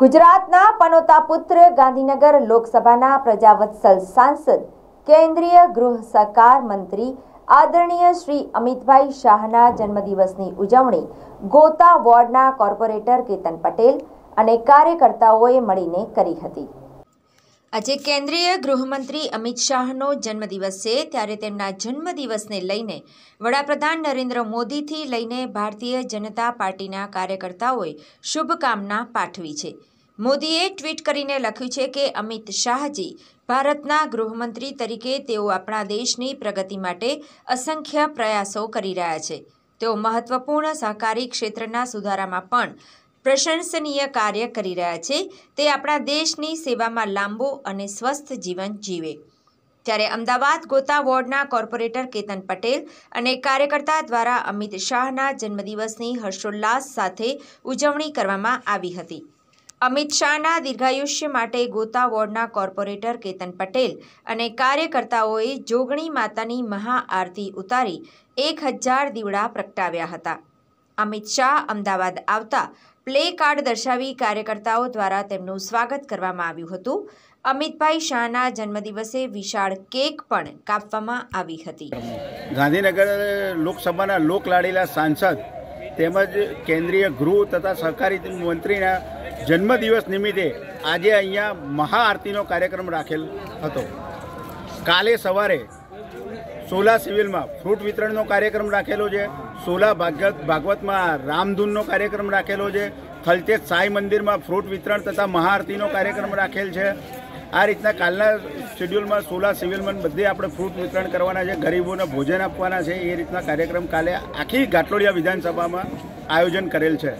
ગુજરાતના પનોતા પુત્ર ગાંધીનગર લોકસભાના પ્રજાવત્સલ સાંસદ કેન્દ્રીય ગૃહ સહકાર મંત્રી આદરણીય શ્રી અમિતભાઈ શાહના જન્મદિવસની ઉજવણી ગોતા વોર્ડના કોર્પોરેટર કેતન પટેલ અને કાર્યકર્તાઓએ મળીને કરી હતી આજે કેન્દ્રીય ગૃહમંત્રી અમિત શાહનો જન્મદિવસ છે ત્યારે તેમના જન્મદિવસને લઈને વડાપ્રધાન નરેન્દ્ર મોદીથી લઈને ભારતીય જનતા પાર્ટીના કાર્યકર્તાઓએ શુભકામના પાઠવી છે મોદીએ ટ્વીટ કરીને લખ્યું છે કે અમિત શાહજી ભારતના ગૃહમંત્રી તરીકે તેઓ આપણા દેશની પ્રગતિ માટે અસંખ્ય પ્રયાસો કરી રહ્યા છે તેઓ મહત્વપૂર્ણ સહકારી ક્ષેત્રના સુધારામાં પણ પ્રશંસનીય કાર્ય કરી રહ્યા છે તે આપણા દેશની સેવામાં લાંબો અને સ્વસ્થ જીવન જીવે ત્યારે અમદાવાદ ગોતા વોર્ડના કોર્પોરેટર કેતન પટેલ અને કાર્યકર્તા દ્વારા અમિત શાહના જન્મદિવસની હર્ષોલ્લાસ સાથે ઉજવણી કરવામાં આવી હતી અમિત શાહના દીર્ઘાયુષ્ય માટે ગોતા વોર્ડના કોર્પોરેટર કેતન પટેલ અને કાર્યકર્તાઓએ જોગણી માતાની મહાઆરતી ઉતારી એક હજાર દીવડા પ્રગટાવ્યા હતા અમિત શાહ અમદાવાદ આવતા પ્લે કાર્ડ દર્શાવી કાર્યકર્તાઓ દ્વારા તેમનું સ્વાગત કરવામાં આવ્યું હતું અમિતભાઈ શાહના જન્મદિવસે વિશાળ કેક પણ કાપવામાં આવી હતી ગાંધીનગર લોકસભાના લોકલાડીલા સાંસદ તેમજ કેન્દ્રીય ગૃહ તથા સહકારી મંત્રીના જન્મદિવસ નિમિત્તે આજે અહીંયા મહાઆરતીનો કાર્યક્રમ રાખેલ હતો કાલે સવારે સોલા સિવિલમાં ફ્રૂટ વિતરણનો કાર્યક્રમ રાખેલો છે સોલા ભાગવત ભાગવતમાં રામધૂનનો કાર્યક્રમ રાખેલો છે થલતેજ સાંઈ મંદિરમાં ફ્રૂટ વિતરણ તથા મહાઆરતીનો કાર્યક્રમ રાખેલ છે આ રીતના કાલના શેડ્યુલમાં સોલા સિવિલમાં બધે આપણે ફ્રૂટ વિતરણ કરવાના છે ગરીબોને ભોજન આપવાના છે એ રીતના કાર્યક્રમ કાલે આખી ઘાટલોડિયા વિધાનસભામાં આયોજન કરેલ છે